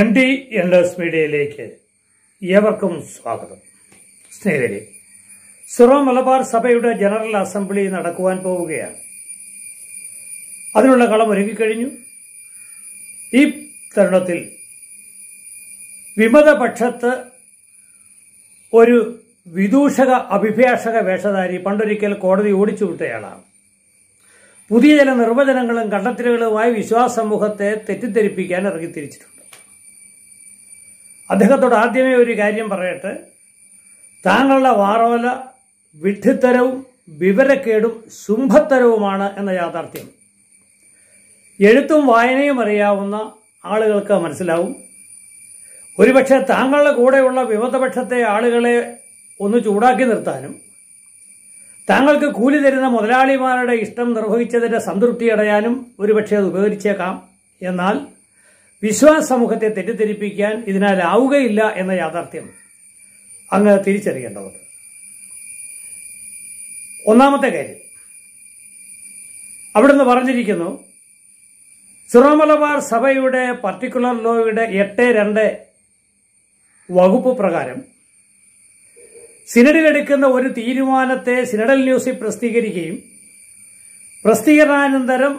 M T enters മീഡിയയിലേക്ക് ഏവർക്കും സ്വാഗതം സ്നേഹിതരെ സിറോ മലബാർ സഭയുടെ ജനറൽ അസംബ്ലി നടക്കുവാൻ പോവുകയാണ് അതിനുള്ള കളം ഒരുങ്ങിക്കഴിഞ്ഞു ഈ തരുണത്തിൽ വിമതപക്ഷത്ത് ഒരു വിദൂഷക അഭിഭാഷക വേഷധാരി പണ്ടൊരിക്കൽ കോടതി ഓടിച്ചു വിട്ടയാളാണ് പുതിയ ചില നിർവചനങ്ങളും കണ്ടെത്തലുകളുമായി വിശ്വാസ സമൂഹത്തെ തെറ്റിദ്ധരിപ്പിക്കാൻ ഇറങ്ങിത്തിരിച്ചിട്ടുണ്ട് അദ്ദേഹത്തോട് ആദ്യമേ ഒരു കാര്യം പറയട്ടെ താങ്കളുടെ വാറോല വിഡ്ഢിത്തരവും വിവരക്കേടും ശുംഭത്തരവുമാണ് എന്ന യാഥാർത്ഥ്യം എഴുത്തും വായനയും അറിയാവുന്ന ആളുകൾക്ക് മനസ്സിലാവും ഒരുപക്ഷെ താങ്കളുടെ കൂടെയുള്ള വിമതപക്ഷത്തെ ആളുകളെ ഒന്ന് ചൂടാക്കി നിർത്താനും താങ്കൾക്ക് കൂലി തരുന്ന മുതലാളിമാരുടെ ഇഷ്ടം നിർവഹിച്ചതിൻ്റെ സംതൃപ്തി അടയാനും ഒരുപക്ഷെ അത് ഉപകരിച്ചേക്കാം എന്നാൽ വിശ്വാസ സമൂഹത്തെ തെറ്റിദ്ധരിപ്പിക്കാൻ ഇതിനാലാവുകയില്ല എന്ന യാഥാർത്ഥ്യം അങ്ങ് തിരിച്ചറിയേണ്ടതുണ്ട് ഒന്നാമത്തെ കാര്യം അവിടുന്ന് പറഞ്ഞിരിക്കുന്നു സിറോമലബാർ സഭയുടെ പർട്ടിക്കുലർ ലോയുടെ എട്ട് രണ്ട് വകുപ്പ് പ്രകാരം സിനഡിലെടുക്കുന്ന ഒരു തീരുമാനത്തെ സിനഡൽ ന്യൂസിൽ പ്രസിദ്ധീകരിക്കുകയും പ്രസിദ്ധീകരണാനന്തരം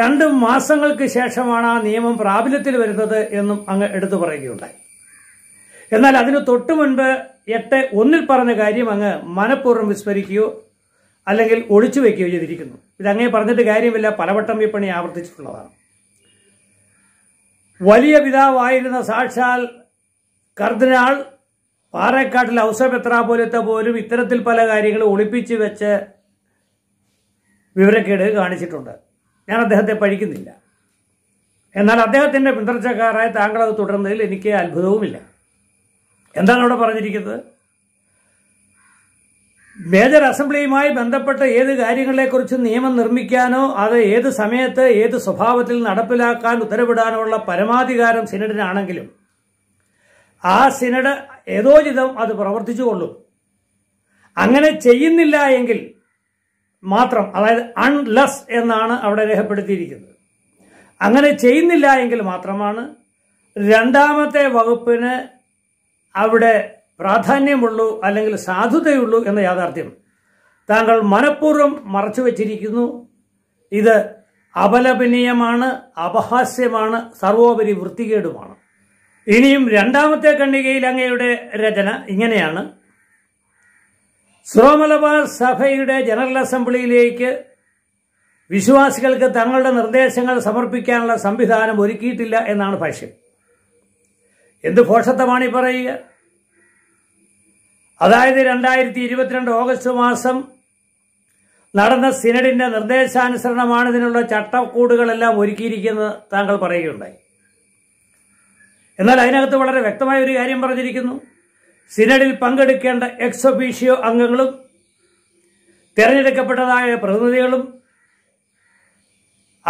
രണ്ട് മാസങ്ങൾക്ക് ശേഷമാണ് ആ നിയമം പ്രാബല്യത്തിൽ വരുന്നത് എന്നും അങ്ങ് എടുത്തു പറയുകയുണ്ടായി എന്നാൽ അതിനു തൊട്ടു മുൻപ് എട്ട് ഒന്നിൽ പറഞ്ഞ കാര്യം അങ്ങ് മനഃപൂർവ്വം വിസ്മരിക്കുകയോ അല്ലെങ്കിൽ ഒളിച്ചു വയ്ക്കുകയോ ചെയ്തിരിക്കുന്നു ഇതങ്ങേ പറഞ്ഞിട്ട് കാര്യമില്ല പലവട്ടം ഈ പണി ആവർത്തിച്ചിട്ടുള്ളതാണ് വലിയ പിതാവായിരുന്ന സാക്ഷാൽ കർദിനാൾ പാറേക്കാട്ടിൽ പോലത്തെ പോലും ഇത്തരത്തിൽ പല കാര്യങ്ങളും ഒളിപ്പിച്ചു വെച്ച് വിവരക്കേട് കാണിച്ചിട്ടുണ്ട് ഞാൻ അദ്ദേഹത്തെ പഴിക്കുന്നില്ല എന്നാൽ അദ്ദേഹത്തിൻ്റെ പിന്തുടർച്ചക്കാരായ താങ്കളത് തുടർന്നതിൽ എനിക്ക് അത്ഭുതവുമില്ല എന്താണ് അവിടെ പറഞ്ഞിരിക്കുന്നത് മേജർ അസംബ്ലിയുമായി ബന്ധപ്പെട്ട ഏത് കാര്യങ്ങളെക്കുറിച്ച് നിയമം നിർമ്മിക്കാനോ അത് ഏത് സമയത്ത് ഏത് സ്വഭാവത്തിൽ നടപ്പിലാക്കാൻ ഉത്തരവിടാനോ ഉള്ള പരമാധികാരം സിനഡിനാണെങ്കിലും ആ സിനഡ് ഏതോചിതം അത് പ്രവർത്തിച്ചുകൊള്ളും അങ്ങനെ ചെയ്യുന്നില്ല എങ്കിൽ മാത്രം അതായത് അൺലെസ് എന്നാണ് അവിടെ രേഖപ്പെടുത്തിയിരിക്കുന്നത് അങ്ങനെ ചെയ്യുന്നില്ല എങ്കിൽ മാത്രമാണ് രണ്ടാമത്തെ വകുപ്പിന് അവിടെ പ്രാധാന്യമുള്ളൂ അല്ലെങ്കിൽ സാധുതയുള്ളൂ എന്ന യാഥാർത്ഥ്യം താങ്കൾ മനഃപൂർവ്വം മറച്ചു വച്ചിരിക്കുന്നു ഇത് അപലപനീയമാണ് അപഹാസ്യമാണ് സർവോപരി വൃത്തികേടുമാണ് ഇനിയും രണ്ടാമത്തെ കണ്ണികയിൽ അങ്ങയുടെ രചന ഇങ്ങനെയാണ് സ്രോമലബാർ സഭയുടെ ജനറൽ അസംബ്ലിയിലേക്ക് വിശ്വാസികൾക്ക് തങ്ങളുടെ നിർദ്ദേശങ്ങൾ സമർപ്പിക്കാനുള്ള സംവിധാനം ഒരുക്കിയിട്ടില്ല എന്നാണ് ഭാഷ്യം എന്ത് ഭോഷത്വമാണ് ഈ പറയുക അതായത് രണ്ടായിരത്തി ഇരുപത്തിരണ്ട് ഓഗസ്റ്റ് മാസം നടന്ന സിനഡിന്റെ നിർദ്ദേശാനുസരണമാണ് ഇതിനുള്ള ചട്ടക്കൂടുകളെല്ലാം ഒരുക്കിയിരിക്കുന്നത് താങ്കൾ പറയുകയുണ്ടായി എന്നാൽ അതിനകത്ത് വളരെ വ്യക്തമായ ഒരു കാര്യം പറഞ്ഞിരിക്കുന്നു സിനഡിൽ പങ്കെടുക്കേണ്ട എക്സൊഫീഷ്യോ അംഗങ്ങളും തിരഞ്ഞെടുക്കപ്പെട്ടതായ പ്രതിനിധികളും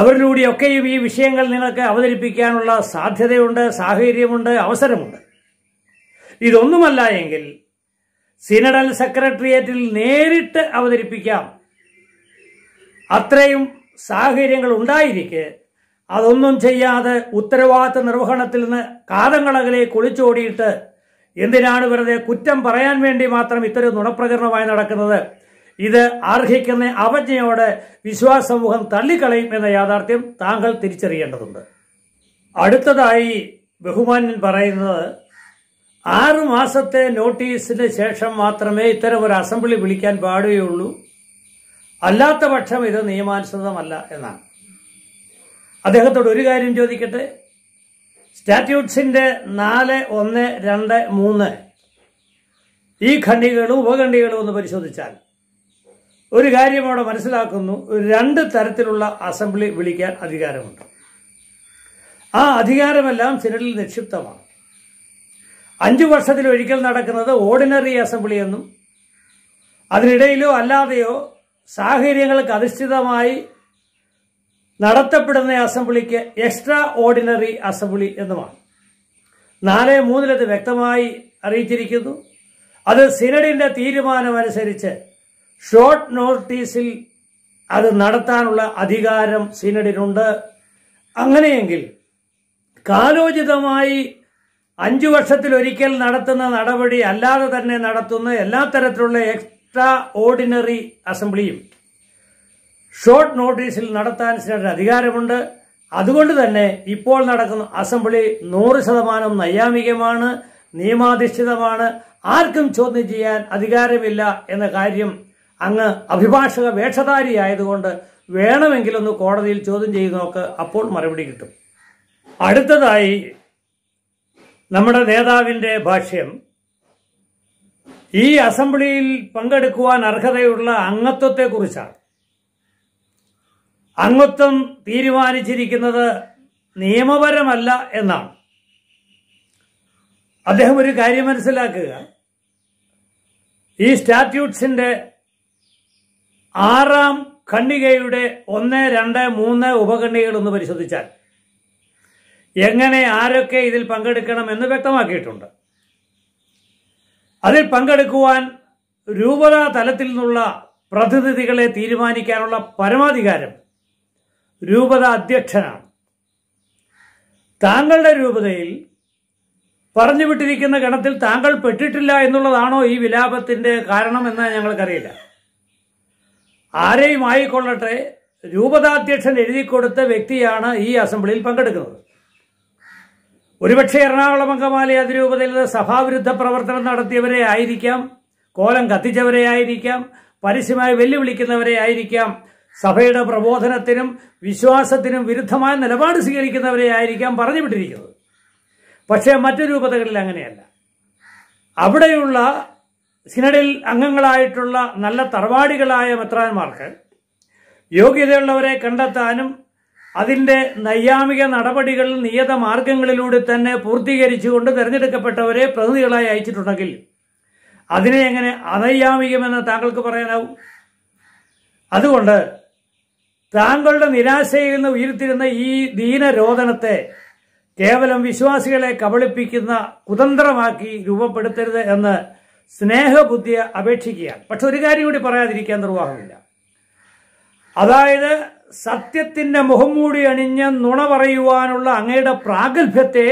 അവരിലൂടെയൊക്കെയും ഈ വിഷയങ്ങൾ നിങ്ങൾക്ക് അവതരിപ്പിക്കാനുള്ള സാധ്യതയുണ്ട് സാഹചര്യമുണ്ട് അവസരമുണ്ട് ഇതൊന്നുമല്ല എങ്കിൽ സിനഡൽ സെക്രട്ടേറിയറ്റിൽ നേരിട്ട് അവതരിപ്പിക്കാം അത്രയും സാഹചര്യങ്ങൾ ഉണ്ടായിരിക്കെ അതൊന്നും ചെയ്യാതെ ഉത്തരവാദിത്വ നിർവഹണത്തിൽ നിന്ന് കാതങ്ങളകലെ കുളിച്ചോടിയിട്ട് എന്തിനാണ് വെറുതെ കുറ്റം പറയാൻ വേണ്ടി മാത്രം ഇത്തരം നുണപ്രചരണമായി നടക്കുന്നത് ഇത് അർഹിക്കുന്ന അവജ്ഞയോട് വിശ്വാസ സമൂഹം തള്ളിക്കളയും എന്ന യാഥാർത്ഥ്യം താങ്കൾ തിരിച്ചറിയേണ്ടതുണ്ട് അടുത്തതായി ബഹുമാന്യൻ പറയുന്നത് ആറുമാസത്തെ മാസത്തെ നോട്ടീസിന് ശേഷം മാത്രമേ ഇത്തരം ഒരു അസംബ്ലി വിളിക്കാൻ പാടുകയുള്ളൂ അല്ലാത്ത പക്ഷം ഇത് നിയമാനുസൃതമല്ല എന്നാണ് അദ്ദേഹത്തോട് ഒരു കാര്യം ചോദിക്കട്ടെ സ്റ്റാറ്റ്യൂട്ട്സിന്റെ നാല് ഒന്ന് രണ്ട് മൂന്ന് ഈ ഖണ്ഡികളും ഉപഖണ്ഡികളും ഒന്ന് പരിശോധിച്ചാൽ ഒരു കാര്യം അവിടെ മനസ്സിലാക്കുന്നു രണ്ട് തരത്തിലുള്ള അസംബ്ലി വിളിക്കാൻ അധികാരമുണ്ട് ആ അധികാരമെല്ലാം സിനഡിൽ നിക്ഷിപ്തമാണ് അഞ്ചു വർഷത്തിലൊരിക്കൽ നടക്കുന്നത് ഓർഡിനറി അസംബ്ലി എന്നും അതിനിടയിലോ അല്ലാതെയോ സാഹചര്യങ്ങൾക്ക് അധിഷ്ഠിതമായി നടത്തപ്പെടുന്ന അസംബ്ലിക്ക് എക്സ്ട്രാ ഓർഡിനറി അസംബ്ലി എന്നുമാണ് നാല് മൂന്നിലത് വ്യക്തമായി അറിയിച്ചിരിക്കുന്നു അത് സിനഡിന്റെ തീരുമാനമനുസരിച്ച് ഷോർട്ട് നോട്ടീസിൽ അത് നടത്താനുള്ള അധികാരം സിനഡിനുണ്ട് അങ്ങനെയെങ്കിൽ കാലോചിതമായി അഞ്ചു വർഷത്തിലൊരിക്കൽ നടത്തുന്ന നടപടി അല്ലാതെ തന്നെ നടത്തുന്ന എല്ലാ തരത്തിലുള്ള എക്സ്ട്രാ ഓർഡിനറി അസംബ്ലിയും ഷോർട്ട് നോട്ടീസിൽ നടത്താൻ സിനറ്റിന് അധികാരമുണ്ട് അതുകൊണ്ട് തന്നെ ഇപ്പോൾ നടക്കുന്ന അസംബ്ലി നൂറ് ശതമാനം നൈയാമികമാണ് നിയമാധിഷ്ഠിതമാണ് ആർക്കും ചോദ്യം ചെയ്യാൻ അധികാരമില്ല എന്ന കാര്യം അങ്ങ് അഭിഭാഷക ആയതുകൊണ്ട് വേണമെങ്കിലൊന്ന് കോടതിയിൽ ചോദ്യം ചെയ്ത് നോക്ക് അപ്പോൾ മറുപടി കിട്ടും അടുത്തതായി നമ്മുടെ നേതാവിൻ്റെ ഭാഷ്യം ഈ അസംബ്ലിയിൽ പങ്കെടുക്കുവാൻ അർഹതയുള്ള അംഗത്വത്തെക്കുറിച്ചാണ് അംഗത്വം തീരുമാനിച്ചിരിക്കുന്നത് നിയമപരമല്ല എന്നാണ് അദ്ദേഹം ഒരു കാര്യം മനസ്സിലാക്കുക ഈ സ്റ്റാറ്റ്യൂട്ട്സിന്റെ ആറാം ഖണ്ഡികയുടെ ഒന്ന് രണ്ട് മൂന്ന് ഉപഖണ്ഡികകൾ ഒന്ന് പരിശോധിച്ചാൽ എങ്ങനെ ആരൊക്കെ ഇതിൽ പങ്കെടുക്കണം എന്ന് വ്യക്തമാക്കിയിട്ടുണ്ട് അതിൽ പങ്കെടുക്കുവാൻ രൂപതാ തലത്തിൽ നിന്നുള്ള പ്രതിനിധികളെ തീരുമാനിക്കാനുള്ള പരമാധികാരം രൂപത അധ്യക്ഷനാണ് താങ്കളുടെ രൂപതയിൽ പറഞ്ഞു വിട്ടിരിക്കുന്ന ഗണത്തിൽ താങ്കൾ പെട്ടിട്ടില്ല എന്നുള്ളതാണോ ഈ വിലാപത്തിന്റെ കാരണമെന്ന് ഞങ്ങൾക്കറിയില്ല ആരെയും ആയിക്കൊള്ളട്ടെ രൂപതാധ്യക്ഷൻ കൊടുത്ത വ്യക്തിയാണ് ഈ അസംബ്ലിയിൽ പങ്കെടുക്കുന്നത് ഒരുപക്ഷെ എറണാകുളം അങ്കമാലി അതിരൂപതയിൽ സഭാവിരുദ്ധ പ്രവർത്തനം നടത്തിയവരെ ആയിരിക്കാം കോലം കത്തിച്ചവരെ ആയിരിക്കാം പരസ്യമായി വെല്ലുവിളിക്കുന്നവരെ ആയിരിക്കാം സഭയുടെ പ്രബോധനത്തിനും വിശ്വാസത്തിനും വിരുദ്ധമായ നിലപാട് സ്വീകരിക്കുന്നവരെ ആയിരിക്കാം പറഞ്ഞു വിട്ടിരിക്കുന്നത് പക്ഷേ മറ്റു രൂപതകളിൽ അങ്ങനെയല്ല അവിടെയുള്ള സിനഡിൽ അംഗങ്ങളായിട്ടുള്ള നല്ല തറവാടികളായ മെത്രാന്മാർക്ക് യോഗ്യതയുള്ളവരെ കണ്ടെത്താനും അതിൻ്റെ നൈയാമിക നടപടികൾ നിയത മാർഗങ്ങളിലൂടെ തന്നെ പൂർത്തീകരിച്ചുകൊണ്ട് തിരഞ്ഞെടുക്കപ്പെട്ടവരെ പ്രതിനിധികളായി അയച്ചിട്ടുണ്ടെങ്കിൽ അതിനെ എങ്ങനെ അനൈയാമികമെന്ന് താങ്കൾക്ക് പറയാനാവും അതുകൊണ്ട് താങ്കളുടെ നിരാശയിൽ നിന്ന് ഉയർത്തിരുന്ന ഈ ദീനരോധനത്തെ കേവലം വിശ്വാസികളെ കബളിപ്പിക്കുന്ന കുതന്ത്രമാക്കി രൂപപ്പെടുത്തരുത് എന്ന് സ്നേഹബുദ്ധിയെ അപേക്ഷിക്കുകയാണ് പക്ഷെ ഒരു കാര്യം കൂടി പറയാതിരിക്കാൻ നിർവാഹമില്ല അതായത് സത്യത്തിന്റെ മൂടി അണിഞ്ഞ് നുണ പറയുവാനുള്ള അങ്ങയുടെ പ്രാഗൽഭ്യത്തെ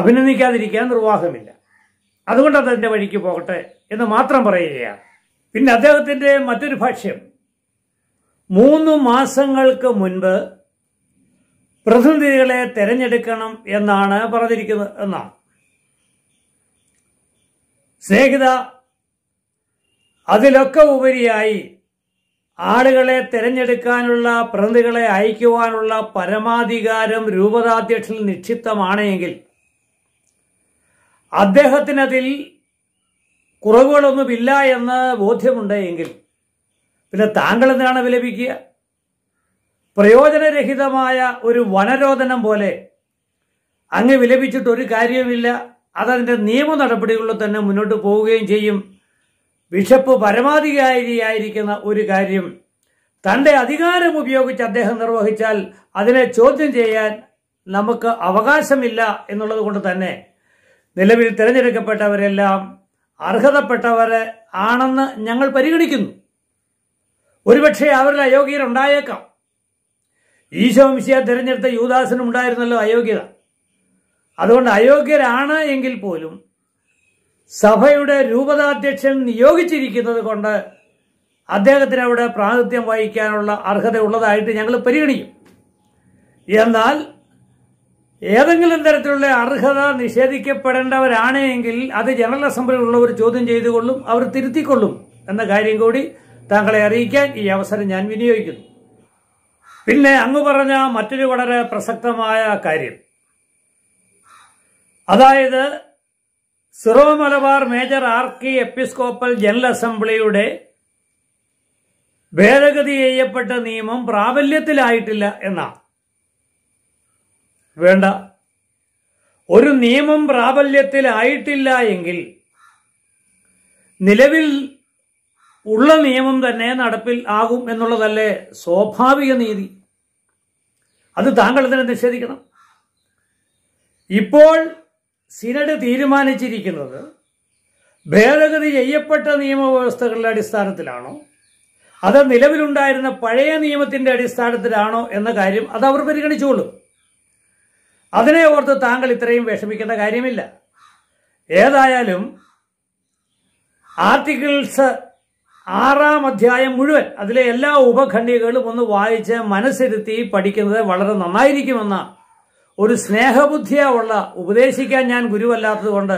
അഭിനന്ദിക്കാതിരിക്കാൻ നിർവാഹമില്ല അതുകൊണ്ട് അതെൻ്റെ വഴിക്ക് പോകട്ടെ എന്ന് മാത്രം പറയുകയാണ് പിന്നെ അദ്ദേഹത്തിന്റെ മറ്റൊരു ഭാഷ്യം മൂന്ന് മാസങ്ങൾക്ക് മുൻപ് പ്രതിനിധികളെ തെരഞ്ഞെടുക്കണം എന്നാണ് പറഞ്ഞിരിക്കുന്നത് എന്നാണ് സ്നേഹിത അതിലൊക്കെ ഉപരിയായി ആളുകളെ തെരഞ്ഞെടുക്കാനുള്ള പ്രതിനിധികളെ അയക്കുവാനുള്ള പരമാധികാരം രൂപതാധ്യക്ഷൻ നിക്ഷിപ്തമാണെങ്കിൽ അദ്ദേഹത്തിനതിൽ കുറവുകളൊന്നുമില്ല എന്ന് ബോധ്യമുണ്ട് പിന്നെ താങ്കൾ എന്തിനാണ് വിലപിക്കുക പ്രയോജനരഹിതമായ ഒരു വനരോധനം പോലെ അങ്ങ് വിലപിച്ചിട്ട് ഒരു കാര്യവുമില്ല അതതിൻ്റെ നിയമ നടപടികളിൽ തന്നെ മുന്നോട്ട് പോവുകയും ചെയ്യും ബിഷപ്പ് പരമാധികാരിയായിരിക്കുന്ന ഒരു കാര്യം തൻ്റെ അധികാരം ഉപയോഗിച്ച് അദ്ദേഹം നിർവഹിച്ചാൽ അതിനെ ചോദ്യം ചെയ്യാൻ നമുക്ക് അവകാശമില്ല എന്നുള്ളത് കൊണ്ട് തന്നെ നിലവിൽ തിരഞ്ഞെടുക്കപ്പെട്ടവരെല്ലാം അർഹതപ്പെട്ടവരെ ആണെന്ന് ഞങ്ങൾ പരിഗണിക്കുന്നു ഒരുപക്ഷെ അവരിൽ അയോഗ്യർ ഉണ്ടായേക്കാം ഈശോമിശിയ തിരഞ്ഞെടുത്ത യൂദാസിനും ഉണ്ടായിരുന്നല്ലോ അയോഗ്യത അതുകൊണ്ട് അയോഗ്യരാണ് എങ്കിൽ പോലും സഭയുടെ രൂപതാധ്യക്ഷൻ നിയോഗിച്ചിരിക്കുന്നത് കൊണ്ട് അദ്ദേഹത്തിന് അവിടെ പ്രാതിനിധ്യം വഹിക്കാനുള്ള അർഹത ഉള്ളതായിട്ട് ഞങ്ങൾ പരിഗണിക്കും എന്നാൽ ഏതെങ്കിലും തരത്തിലുള്ള അർഹത നിഷേധിക്കപ്പെടേണ്ടവരാണ് എങ്കിൽ അത് ജനറൽ അസംബ്ലിയിലുള്ളവർ ചോദ്യം ചെയ്തുകൊള്ളും അവർ തിരുത്തിക്കൊള്ളും എന്ന കാര്യം കൂടി താങ്കളെ അറിയിക്കാൻ ഈ അവസരം ഞാൻ വിനിയോഗിക്കുന്നു പിന്നെ അങ്ങ് പറഞ്ഞ മറ്റൊരു വളരെ പ്രസക്തമായ കാര്യം അതായത് Syro Malabar major archiepiscopal general അസംബ്ലിയുടെ ഭേദഗതി ചെയ്യപ്പെട്ട നിയമം പ്രാബല്യത്തിലായിട്ടില്ല എന്നാണ് വേണ്ട ഒരു നിയമം പ്രാബല്യത്തിലായിട്ടില്ല എങ്കിൽ നിലവിൽ ഉള്ള നിയമം തന്നെ നടപ്പിൽ ആകും എന്നുള്ളതല്ലേ സ്വാഭാവിക നീതി അത് താങ്കൾ ഇതിനെ നിഷേധിക്കണം ഇപ്പോൾ സിനഡ് തീരുമാനിച്ചിരിക്കുന്നത് ഭേദഗതി ചെയ്യപ്പെട്ട നിയമവ്യവസ്ഥകളുടെ അടിസ്ഥാനത്തിലാണോ അത് നിലവിലുണ്ടായിരുന്ന പഴയ നിയമത്തിന്റെ അടിസ്ഥാനത്തിലാണോ എന്ന കാര്യം അത് അവർ പരിഗണിച്ചോളും അതിനെ ഓർത്ത് താങ്കൾ ഇത്രയും വിഷമിക്കേണ്ട കാര്യമില്ല ഏതായാലും ആർട്ടിക്കിൾസ് ആറാം അധ്യായം മുഴുവൻ അതിലെ എല്ലാ ഉപഖണ്ഡികകളും ഒന്ന് വായിച്ച് മനസ്സിരുത്തി പഠിക്കുന്നത് വളരെ നന്നായിരിക്കുമെന്ന ഒരു സ്നേഹബുദ്ധിയുള്ള ഉപദേശിക്കാൻ ഞാൻ ഗുരുവല്ലാത്തതുകൊണ്ട്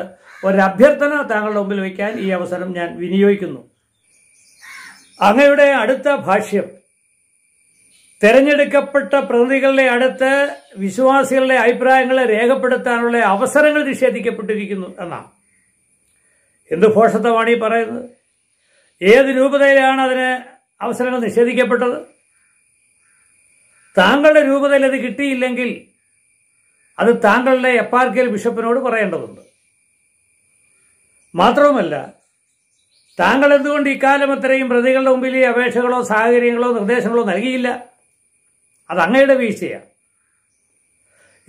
ഒരഭ്യർത്ഥന താങ്കളുടെ മുമ്പിൽ വയ്ക്കാൻ ഈ അവസരം ഞാൻ വിനിയോഗിക്കുന്നു അങ്ങയുടെ അടുത്ത ഭാഷ്യം തെരഞ്ഞെടുക്കപ്പെട്ട പ്രതിനിധികളുടെ അടുത്ത് വിശ്വാസികളുടെ അഭിപ്രായങ്ങളെ രേഖപ്പെടുത്താനുള്ള അവസരങ്ങൾ നിഷേധിക്കപ്പെട്ടിരിക്കുന്നു എന്നാണ് എന്ത് ഭോഷത്വമാണ് ഈ പറയുന്നത് ഏത് രൂപതയിലാണ് അതിന് അവസരങ്ങൾ നിഷേധിക്കപ്പെട്ടത് താങ്കളുടെ രൂപതയിൽ അത് കിട്ടിയില്ലെങ്കിൽ അത് താങ്കളുടെ എപ്പാർക്കിയൽ ബിഷപ്പിനോട് പറയേണ്ടതുണ്ട് മാത്രവുമല്ല താങ്കൾ എന്തുകൊണ്ട് ഇക്കാലം അത്രയും പ്രതികളുടെ മുമ്പിൽ ഈ അപേക്ഷകളോ സാഹചര്യങ്ങളോ നിർദ്ദേശങ്ങളോ നൽകിയില്ല അത് അങ്ങയുടെ വീഴ്ചയാണ്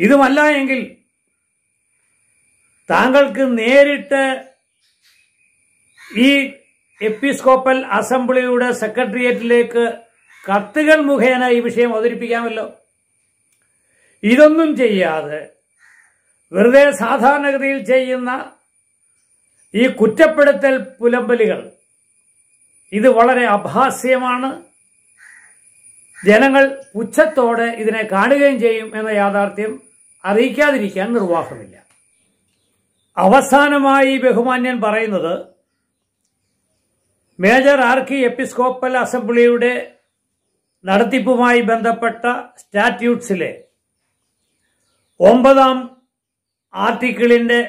ഇതുമല്ല എങ്കിൽ താങ്കൾക്ക് നേരിട്ട് ഈ എപ്പിസ്കോപ്പൽ അസംബ്ലിയുടെ സെക്രട്ടേറിയറ്റിലേക്ക് കത്തുകൾ മുഖേന ഈ വിഷയം അവതരിപ്പിക്കാമല്ലോ ഇതൊന്നും ചെയ്യാതെ വെറുതെ സാധാരണഗതിയിൽ ചെയ്യുന്ന ഈ കുറ്റപ്പെടുത്തൽ പുലമ്പലുകൾ ഇത് വളരെ അഭാസ്യമാണ് ജനങ്ങൾ പുച്ഛത്തോടെ ഇതിനെ കാണുകയും ചെയ്യും എന്ന യാഥാർത്ഥ്യം അറിയിക്കാതിരിക്കാൻ നിർവാഹമില്ല അവസാനമായി ബഹുമാന്യൻ പറയുന്നത് മേജർ ആർക്കി എപ്പിസ്കോപ്പൽ അസംബ്ലിയുടെ നടത്തിപ്പുമായി ബന്ധപ്പെട്ട സ്റ്റാറ്റ്യൂട്ട്സിലെ ഒമ്പതാം ആർട്ടിക്കിളിന്റെ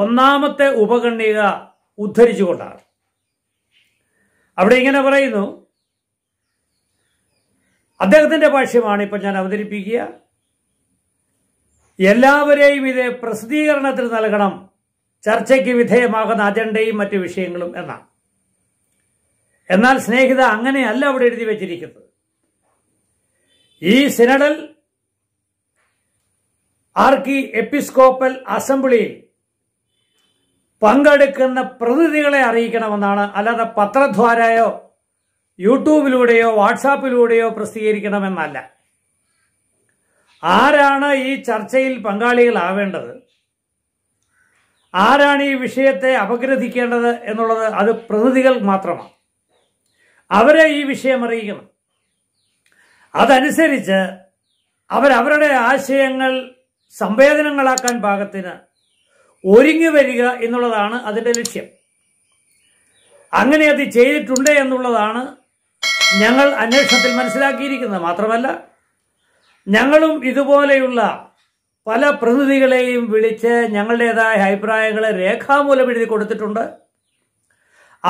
ഒന്നാമത്തെ ഉപഖണ്ഡിക ഉദ്ധരിച്ചുകൊണ്ടാണ് അവിടെ ഇങ്ങനെ പറയുന്നു അദ്ദേഹത്തിന്റെ ഭാഷ്യമാണ് ഇപ്പം ഞാൻ അവതരിപ്പിക്കുക എല്ലാവരെയും ഇത് പ്രസിദ്ധീകരണത്തിൽ നൽകണം ചർച്ചയ്ക്ക് വിധേയമാകുന്ന അജണ്ടയും മറ്റു വിഷയങ്ങളും എന്നാണ് എന്നാൽ സ്നേഹിത അങ്ങനെയല്ല അവിടെ എഴുതി വച്ചിരിക്കുന്നത് ഈ സിനഡൽ ആർക്കി എപ്പിസ്കോപ്പൽ അസംബ്ലിയിൽ പങ്കെടുക്കുന്ന പ്രതിനിധികളെ അറിയിക്കണമെന്നാണ് അല്ലാതെ പത്രദ്വാരയോ യൂട്യൂബിലൂടെയോ വാട്സാപ്പിലൂടെയോ പ്രസിദ്ധീകരിക്കണമെന്നല്ല ആരാണ് ഈ ചർച്ചയിൽ പങ്കാളികളാവേണ്ടത് ആരാണ് ഈ വിഷയത്തെ അപഗ്രഥിക്കേണ്ടത് എന്നുള്ളത് അത് പ്രതിനിധികൾ മാത്രമാണ് അവരെ ഈ വിഷയം അറിയിക്കണം അതനുസരിച്ച് അവരവരുടെ ആശയങ്ങൾ സംവേദനങ്ങളാക്കാൻ പാകത്തിന് ഒരുങ്ങി വരിക എന്നുള്ളതാണ് അതിൻ്റെ ലക്ഷ്യം അങ്ങനെ അത് ചെയ്തിട്ടുണ്ട് എന്നുള്ളതാണ് ഞങ്ങൾ അന്വേഷണത്തിൽ മനസ്സിലാക്കിയിരിക്കുന്നത് മാത്രമല്ല ഞങ്ങളും ഇതുപോലെയുള്ള പല പ്രതിനിധികളെയും വിളിച്ച് ഞങ്ങളുടേതായ അഭിപ്രായങ്ങളെ രേഖാമൂലം എഴുതി കൊടുത്തിട്ടുണ്ട്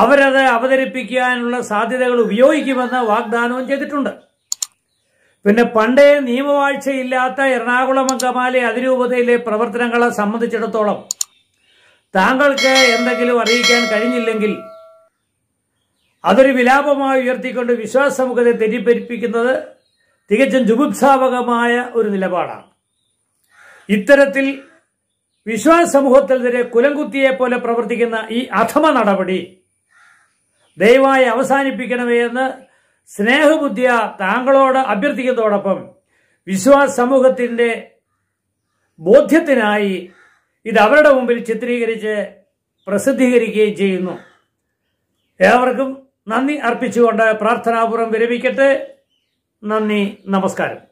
അവരത് അവതരിപ്പിക്കാനുള്ള സാധ്യതകൾ ഉപയോഗിക്കുമെന്ന് വാഗ്ദാനവും ചെയ്തിട്ടുണ്ട് പിന്നെ പണ്ടേ നിയമവാഴ്ചയില്ലാത്ത എറണാകുളം അങ്കമാലി അതിരൂപതയിലെ പ്രവർത്തനങ്ങളെ സംബന്ധിച്ചിടത്തോളം താങ്കൾക്ക് എന്തെങ്കിലും അറിയിക്കാൻ കഴിഞ്ഞില്ലെങ്കിൽ അതൊരു വിലാപമായി ഉയർത്തിക്കൊണ്ട് വിശ്വാസമുഖത്തെ തെറ്റിപ്പരിപ്പിക്കുന്നത് തികച്ചും ജുഗുപ്സാവകമായ ഒരു നിലപാടാണ് ഇത്തരത്തിൽ വിശ്വാസ സമൂഹത്തിനെതിരെ കുലംകുത്തിയെ പോലെ പ്രവർത്തിക്കുന്ന ഈ അഥമ നടപടി ദയവായി അവസാനിപ്പിക്കണമേ എന്ന് സ്നേഹബുദ്ധിയ താങ്കളോട് അഭ്യർത്ഥിക്കുന്നതോടൊപ്പം വിശ്വാസ സമൂഹത്തിൻ്റെ ബോധ്യത്തിനായി ഇത് അവരുടെ മുമ്പിൽ ചിത്രീകരിച്ച് പ്രസിദ്ധീകരിക്കുകയും ചെയ്യുന്നു ഏവർക്കും നന്ദി അർപ്പിച്ചുകൊണ്ട് പ്രാർത്ഥനാപൂർവ്വം വിരമിക്കട്ടെ നന്ദി നമസ്കാരം